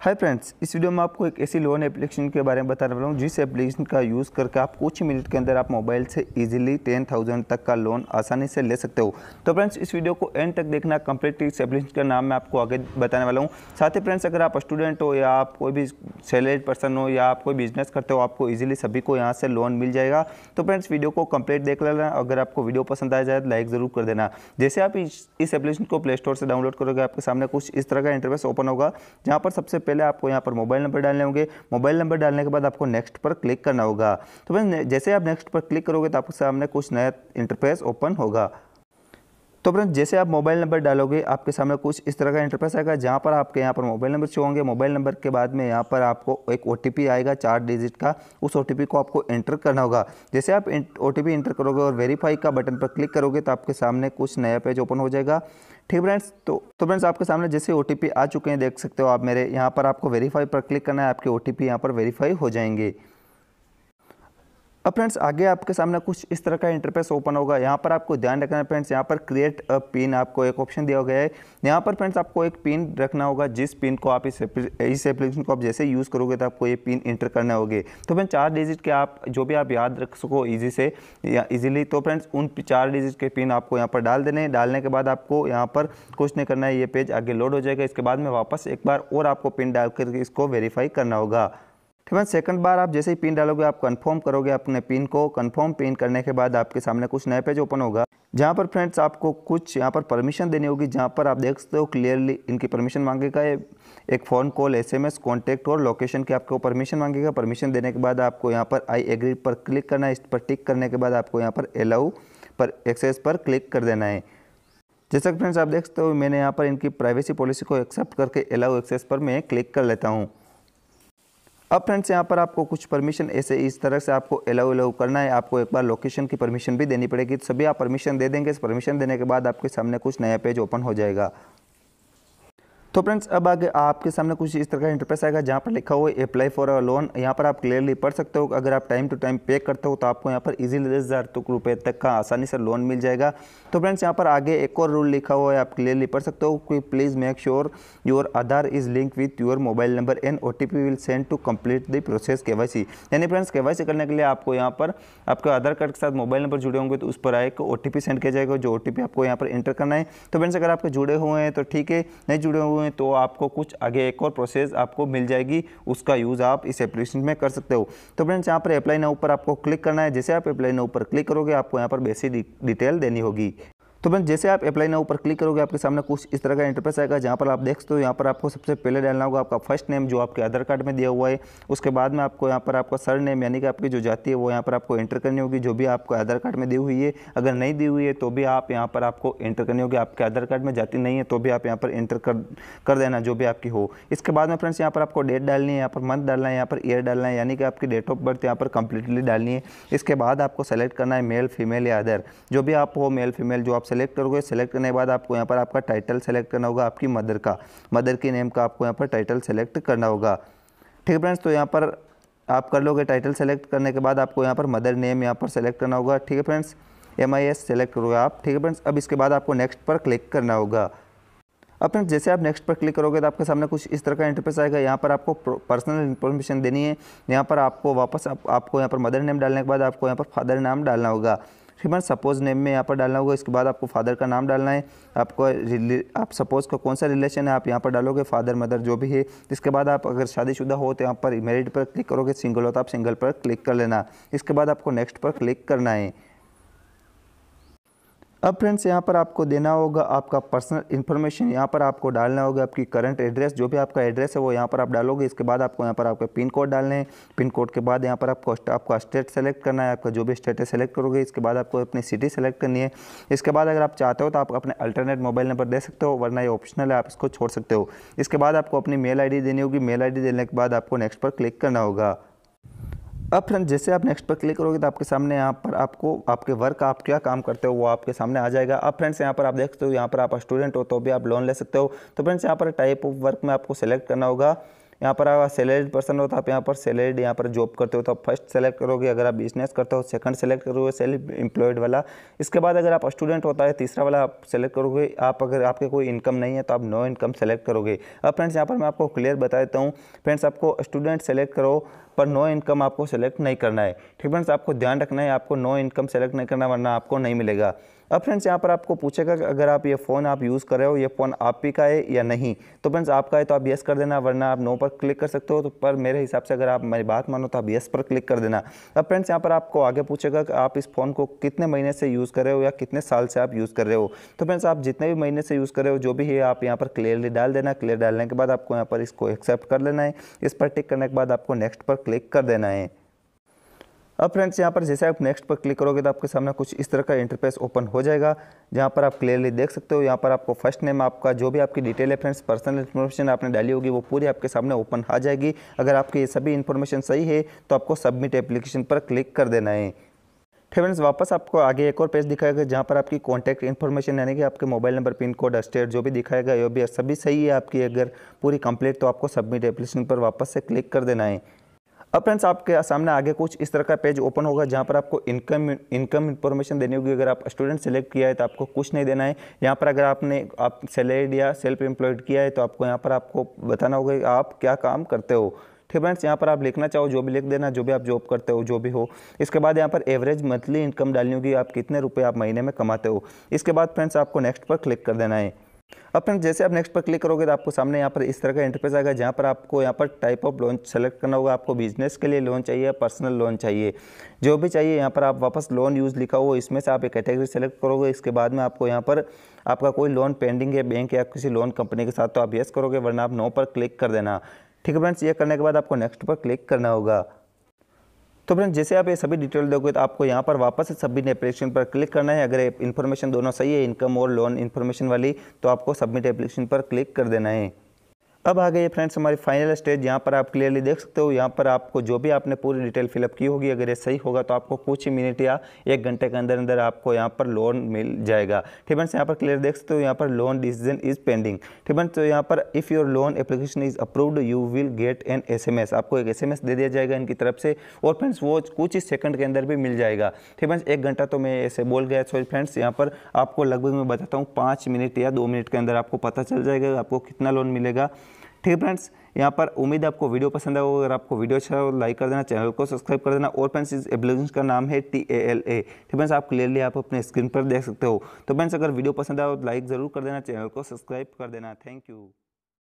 hi friends इस video में आपको एक ऐसी लोन एप्लीकेशन के बारे में बताने वाला हूँ जिस एप्लीकेशन का यूज़ करके आप कुछ मिनट के अंदर आप मोबाइल से इजीली टेन थाउजेंड तक का लोन आसानी से ले सकते हो तो फ्रेंड्स इस वीडियो को एंड तक देखना कंप्लीट इस एप्लीकेशन का नाम मैं आपको आगे बताने वाला हूँ साथ ही फ्रेंड्स अगर आप स्टूडेंट हो या आप कोई भी सैलरीड पर्सन हो या आप कोई बिजनेस करते हो आपको ईजिली सभी को यहाँ से लोन मिल जाएगा तो फ्रेंड्स वीडियो को कम्प्लीट देख लेना अगर आपको वीडियो पसंद आ जाए तो लाइक ज़रूर कर देना जैसे आप इस एप्लीकेशन को प्ले स्टोर से डाउनलोड करोगे आपके सामने कुछ इस तरह का इंटरफेस ओपन होगा जहाँ पर सबसे पहले आपको यहाँ पर मोबाइल नंबर डालने होंगे मोबाइल नंबर डालने के बाद आपको नेक्स्ट पर क्लिक करना होगा तो भाई जैसे आप नेक्स्ट पर क्लिक करोगे तो आपके सामने कुछ नया इंटरफेस ओपन होगा तो फ्रेंड्स जैसे आप मोबाइल नंबर डालोगे आपके सामने कुछ इस तरह का इंटरफेस आएगा जहाँ पर आपके यहाँ पर मोबाइल नंबर शो होंगे मोबाइल नंबर के बाद में यहाँ पर आपको एक ओ आएगा चार डिजिट का उस ओ को आपको एंटर करना होगा जैसे आप ओ एंटर करोगे और वेरीफाई का बटन पर क्लिक करोगे तो आपके सामने कुछ नया पेज ओपन हो जाएगा ठीक फ्रेंड्स तो तो फ्रेंड्स आपके सामने जैसे ओ आ चुके हैं देख सकते हो आप मेरे यहाँ पर आपको वेरीफाई पर क्लिक करना है आपके ओ टी यहाँ पर वेरीफाई हो जाएंगे अब फ्रेंड्स आगे आपके सामने कुछ इस तरह का इंटरफेस ओपन होगा यहाँ पर आपको ध्यान रखना है फ्रेंड्स यहाँ पर क्रिएट अ पिन आपको एक ऑप्शन दिया गया है यहाँ पर फ्रेंड्स आपको एक पिन रखना होगा जिस पिन को आप इस एप्लीकेशन को आप जैसे यूज़ करोगे तो आपको ये पिन इंटर करना होगे तो फ्रेंड्स चार डिजिट के आप जो भी आप याद रख सको ईजी से या ईजिली तो फ्रेंड्स उन चार डिजिट के पिन आपको यहाँ पर डाल देने डालने के बाद आपको यहाँ पर कुछ नहीं करना है ये पेज आगे लोड हो जाएगा इसके बाद में वापस एक बार और आपको पिन डाल करके इसको वेरीफाई करना होगा फिर है सेकंड बार आप जैसे ही पिन डालोगे आप कंफर्म करोगे अपने पिन को कंफर्म पिन करने के बाद आपके सामने कुछ नया पेज ओपन होगा जहाँ पर फ्रेंड्स आपको कुछ यहाँ पर परमिशन देनी होगी जहाँ पर आप देख सकते हो क्लियरली इनकी परमिशन मांगेगा एक phone call S M S contact और लोकेशन की आपको परमिशन मांगेगा परमिशन देने के बाद आपको यहाँ पर आई एग्री पर क्लिक करना है इस पर टिक करने के बाद आपको यहाँ पर एलाउ पर एक्सेस पर क्लिक कर देना है जैसा कि फ्रेंड्स आप देख सकते हो मैंने यहाँ पर इनकी प्राइवेसी पॉलिसी को एक्सेप्ट करके एलाउ एक्सेस पर मैं क्लिक कर लेता हूँ अब फ्रेंड्स यहाँ पर आपको कुछ परमिशन ऐसे इस तरह से आपको एलाउ एलाउ करना है आपको एक बार लोकेशन की परमिशन भी देनी पड़ेगी तो सभी आप परमिशन दे देंगे इस परमिशन देने के बाद आपके सामने कुछ नया पेज ओपन हो जाएगा तो फ्रेंड्स अब आगे आपके सामने कुछ इस तरह का इंटरप्रेस आएगा जहाँ पर लिखा हुआ है अप्लाई फॉर अ लोन यहाँ पर आप क्लियरली पढ़ सकते हो अगर आप टाइम टू टाइम पे करते हो तो आपको यहाँ पर इजीली दस हज़ार तो रुपये तक का आसानी से लोन मिल जाएगा तो फ्रेंड्स यहाँ पर आगे एक और रूल लिखा हुआ है आप क्लियरली पढ़ सकते हो कि please make sure your Aadhaar is link with your mobile number and we will send to complete the process के यानी फ्रेंड्स के करने के लिए आपको यहाँ पर आपके आधार कार्ड के साथ मोबाइल नंबर जुड़े होंगे तो उस पर आए ओ सेंड किया जाएगा जो ओ आपको यहाँ पर एंटर करना है तो फ्रेंड्स अगर आपके जुड़े हुए हैं तो ठीक है नहीं जुड़े हुए हुए तो आपको कुछ आगे एक और प्रोसेस आपको मिल जाएगी उसका यूज़ आप इस एप्लीकेशन में कर सकते हो तो फ्रेंड्स यहाँ पर अप्लाई नाउ पर आपको क्लिक करना है जैसे आप अप्लाई नाउ पर क्लिक करोगे आपको यहाँ पर बेसिक डिटेल देनी होगी तो फ्रेंड जैसे आप अप्लाई नाउ पर क्लिक करोगे आपके सामने कुछ इस तरह का इंटरफेस आएगा जहाँ पर आप देख सकते हो यहाँ पर आपको सबसे पहले डालना होगा आपका फर्स्ट नेम जो आपके आधार कार्ड में दिया हुआ है उसके बाद में आपको यहाँ पर आपका सर नेम यानी कि आपकी जो जाति है वो यहाँ पर आपको एंटर करनी होगी जो भी आपको आधार कार्ड में दी हुई है अगर नहीं दी हुई है तो भी आप यहाँ पर आपको एंटर करनी होगी आपके आधार कार्ड में जाति नहीं है तो भी आप यहाँ पर एंटर कर कर देना जो भी आपकी हो इसके बाद में फ्रेंड्स यहाँ पर आपको डेट डालनी है यहाँ पर मंथ डालना है यहाँ पर ईयर डालना है यानी कि आपकी डेट ऑफ बर्थ यहाँ पर कंप्लीटली डालनी है इसके बाद आपको सेलेक्ट करना है मेल फीमेल या अदर जो भी आप हो मेल फीमेल जो आप सेलेक्ट करोगे सेलेक्ट करने के बाद आपको यहाँ पर आपका टाइटल सेलेक्ट करना होगा आपकी मदर का मदर के नेम का आपको यहाँ पर टाइटल सेलेक्ट करना होगा ठीक है फ्रेंड्स तो यहाँ पर आप कर लोगे टाइटल सेलेक्ट करने के बाद आपको यहाँ पर मदर नेम यहाँ पर सेलेक्ट करना होगा ठीक है friends M I S select करोगे आप ठीक है फ्रेंड्स अब इसके बाद आपको नेक्स्ट पर क्लिक करना होगा अब फ्रेंड्स जैसे आप नेक्स्ट पर क्लिक करोगे तो आपके सामने कुछ इस तरह का इंटरफेस आएगा यहाँ पर आपको पर्सनल इन्फॉर्मेशन देनी है यहाँ पर आपको वापस आप, आपको यहाँ पर मदर नेम डालने के बाद आपको यहाँ पर फादर नाम डालना होगा फिर मैं सपोज़ नेम में यहाँ पर डालना होगा इसके बाद आपको फादर का नाम डालना है आपको आप सपोज़ का कौन सा रिलेशन है आप यहाँ पर डालोगे फादर मदर जो भी है इसके बाद आप अगर शादीशुदा हो तो यहाँ पर मेरिट पर क्लिक करोगे सिंगल हो तो आप सिंगल पर क्लिक कर लेना इसके बाद आपको नेक्स्ट पर क्लिक करना है अब फ्रेंड्स यहाँ पर आपको देना होगा आपका पर्सनल इन्फॉर्मेशन यहाँ पर आपको डालना होगा आपकी करंट एड्रेस जो भी आपका एड्रेस है वो यहाँ पर आप डालोगे इसके बाद आपको यहाँ पर आपके पिन कोड डालने हैं पिन कोड के बाद यहाँ पर आपको आपका स्टेट सेलेक्ट करना है आपका जो भी स्टेट है सेलेक्ट करोगे इसके बाद आपको अपनी सिटी सेलेक्ट करनी है इसके बाद अगर आप चाहते हो तो आप अपने अल्टरनेट मोबाइल नंबर दे सकते हो वरना ये ऑप्शनल है आप इसको छोड़ सकते हो इसके बाद आपको अपनी मेल आई देनी होगी मेल आई देने के बाद आपको नेक्स्ट पर क्लिक करना होगा अब फ्रेंड जैसे आप नेक्स्ट पर क्लिक करोगे तो आपके सामने यहाँ आप पर आपको आपके वर्क आप क्या काम करते हो वो आपके सामने आ जाएगा अब फ्रेंड्स यहाँ पर आप देख सकते हो यहाँ पर आप स्टूडेंट हो तो भी आप लोन ले सकते हो तो फ्रेंड्स यहाँ पर टाइप ऑफ वर्क में आपको सेलेक्ट करना होगा यहाँ पर आप सैलरीड पर्सन हो तो आप यहाँ पर सैलरीड यहाँ पर जॉब करते हो तो आप फर्स्ट सेलेक्ट करोगे अगर आप बिजनेस करते हो सेकंड सेलेक्ट करोगे सेल्फ एम्प्लॉयड वाला इसके बाद अगर आप स्टूडेंट होता है तीसरा वाला आप सेलेक्ट करोगे आप अगर आपके कोई इनकम नहीं है तो आप नो इनकम सेलेक्ट करोगे अब फ्रेंड्स यहाँ पर मैं आपको क्लियर बता देता हूँ फ्रेंड्स आपको स्टूडेंट सेलेक्ट करो पर नो इनकम आपको सेलेक्ट नहीं करना है ठीक फ्रेंड्स आपको ध्यान रखना है आपको नो इनकम सेलेक्ट नहीं करना वरना आपको नहीं मिलेगा अब फ्रेंड्स यहाँ पर आपको पूछेगा कि अगर आप ये फ़ोन आप यूज़ कर रहे हो ये फ़ोन आप ही का है या नहीं तो फ्रेंड्स आपका है तो आप येस कर देना वरना आप नो पर क्लिक कर सकते हो तो पर मेरे हिसाब से अगर आप मेरी बात मानो तो आप येस पर क्लिक कर देना अब फ्रेंड्स यहाँ पर आपको आगे पूछेगा कि आप इस फ़ोन को कितने महीने से यूज़ कर रहे हो या कितने साल से आप यूज़ कर रहे हो तो फ्रेंड्स आप जितने भी महीने से यूज़ कर रहे हो जो भी है आप यहाँ पर क्लियरली डाल देना क्लियर डालने के बाद आपको यहाँ पर इसको एक्सेप्ट कर लेना है इस पर टिक करने के बाद आपको नेक्स्ट पर क्लिक कर देना है अब फ्रेंड्स यहाँ पर जैसे आप नेक्स्ट पर क्लिक करोगे तो आपके सामने कुछ इस तरह का इंटरफेस ओपन हो जाएगा जहाँ पर आप क्लियरली देख सकते हो यहाँ पर आपको फर्स्ट नेम आपका जो भी आपकी डिटेल है फ्रेंड्स पर्सनल इन्फॉर्मेशन आपने डाली होगी वो पूरी आपके सामने ओपन आ जाएगी अगर आपकी ये सभी इन्फॉर्मेशन सही है तो आपको सबमिट एप्लीकेशन पर क्लिक कर देना है फ्रेंड्स वापस आपको आगे एक और पेज दिखाएगा जहाँ पर आपकी कॉन्टैक्ट इन्फॉर्मेशन यानी कि आपके mobile number pin code state जो भी दिखाएगा यो भी सभी सही है आपकी अगर पूरी कंप्लीट तो आपको सबमिट एप्लीकेशन पर वापस से क्लिक कर देना है अब फ्रेंड्स आपके सामने आगे कुछ इस तरह का पेज ओपन होगा जहाँ पर आपको इनकम इनकम इन्फॉर्मेशन देनी होगी अगर आप स्टूडेंट सेलेक्ट किया है तो आपको कुछ नहीं देना है यहाँ पर अगर आपने आप सैलरीड या सेल्फ एम्प्लॉयड किया है तो आपको यहाँ पर आपको बताना होगा कि आप क्या काम करते हो ठीक फ्रेंड्स यहाँ पर आप लिखना चाहो जो भी लिख देना जो भी आप जॉब करते हो जो भी हो इसके बाद यहाँ पर एवरेज मंथली इनकम डालनी होगी आप कितने रुपये आप महीने में कमाते हो इसके बाद फ्रेंड्स आपको नेक्स्ट पर क्लिक कर देना है अब फ्रेंड जैसे आप नेक्स्ट पर क्लिक करोगे तो आपको सामने यहाँ पर इस तरह का इंटरफेस आएगा जहाँ पर आपको यहाँ पर टाइप ऑफ लोन सेलेक्ट करना होगा आपको बिजनेस के लिए लोन चाहिए पर्सनल लोन चाहिए जो भी चाहिए यहाँ पर आप वापस लोन यूज़ लिखा हो इसमें से आप एक कैटेगरी सेलेक्ट करोगे इसके बाद में आपको यहाँ पर आपका कोई लोन पेंडिंग है बैंक या किसी लोन कंपनी के साथ तो आप येस करोगे वरना आप नो पर क्लिक कर देना ठीक है फ्रेंड्स ये करने के बाद आपको नेक्स्ट पर क्लिक करना होगा तो फ्रेंड जैसे आप ये सभी डिटेल दोगे तो आपको यहाँ पर वापस सबमिट एप्लीकेशन पर क्लिक करना है अगर इन्फॉर्मेशन दोनों सही है इनकम और लोन इन्फॉर्मेशन वाली तो आपको सबमिट एप्लीकेशन पर क्लिक कर देना है अब आ गए फ्रेंड्स हमारी फाइनल स्टेज यहाँ पर आप क्लियरली देख सकते हो यहाँ पर आपको जो भी आपने पूरी डिटेल फिलअप की होगी अगर ये सही होगा तो आपको कुछ ही मिनट या एक घंटे के अंदर अंदर आपको यहाँ पर लोन मिल जाएगा ठीक फ्रेंड्स यहाँ पर क्लियर देख सकते हो यहाँ पर लोन डिसीजन इज पेंडिंग ठीक फ्रेंड्स तो यहाँ पर if your loan application is approved you will get an S आपको एक एस दे दिया जाएगा इनकी तरफ से और फ्रेंड्स वो कुछ ही सेकंड के अंदर भी मिल जाएगा ठीक फ्रेंड्स एक घंटा तो मैं ऐसे बोल गया सॉरी फ्रेंड्स यहाँ पर आपको लगभग मैं बताता हूँ पाँच मिनट या दो मिनट के अंदर आपको पता चल जाएगा आपको कितना लोन मिलेगा ठीक है फ्रेंड्स यहाँ पर उम्मीद आपको वीडियो पसंद आया अगर आपको वीडियो अच्छा हो लाइक कर देना चैनल को सब्सक्राइब कर देना और फ्रेंड्स इस एप्लीकेशन का नाम है टी ए एल ए ठीक फ्रेंड्स आप क्लियरली आप अपने स्क्रीन पर देख सकते हो तो फ्रेंड्स अगर वीडियो पसंद आए तो लाइक ज़रूर कर देना चैनल को सब्सक्राइब कर देना थैंक यू